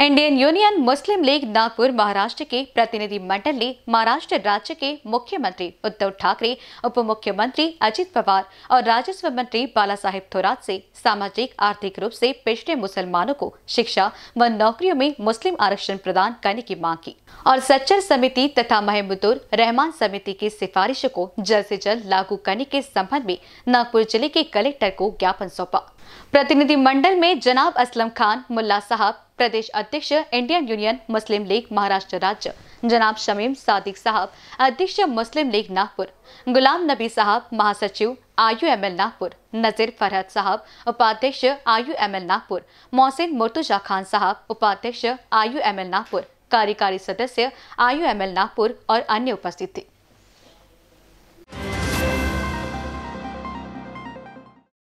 Indian Union Muslim League Nagpur Maharashtra के प्रतिनिधि मंडल ने महाराष्ट्र राज्य के मुख्यमंत्री उद्धव ठाकरे उप मुख्यमंत्री अजित पवार और राजस्व मंत्री बाला साहेब थोरात से सामाजिक आर्थिक रूप से पिछड़े मुसलमानों को शिक्षा व नौकरियों में मुस्लिम आरक्षण प्रदान करने की मांग की और सच्चर समिति तथा महमुदुर रहमान समिति की सिफारिशों को जल्द ऐसी जल्द लागू करने के संबंध में नागपुर जिले के कलेक्टर को ज्ञापन सौंपा प्रतिनिधि मंडल में जनाब असलम खान मुल्ला साहब प्रदेश अध्यक्ष इंडियन यूनियन मुस्लिम लीग महाराष्ट्र राज्य जनाब शमीम सादिक साहब अध्यक्ष मुस्लिम लीग नागपुर गुलाम नबी साहब महासचिव I U M L Nagpur Nazir Farhat sahab उपाध्यक्ष I U M L Nagpur Mohsin Murtuza Khan sahab उपाध्यक्ष आयु एम एल नागपुर कार्यकारी सदस्य आयु एम एल नागपुर और अन्य उपस्थित थे